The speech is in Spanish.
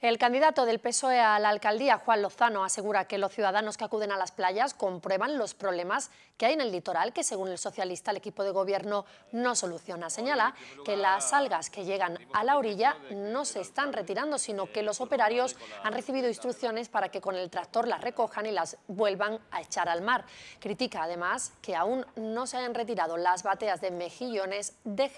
El candidato del PSOE a la alcaldía, Juan Lozano, asegura que los ciudadanos que acuden a las playas comprueban los problemas que hay en el litoral, que según el socialista el equipo de gobierno no soluciona. Señala que las algas que llegan a la orilla no se están retirando, sino que los operarios han recibido instrucciones para que con el tractor las recojan y las vuelvan a echar al mar. Critica además que aún no se hayan retirado las bateas de mejillones de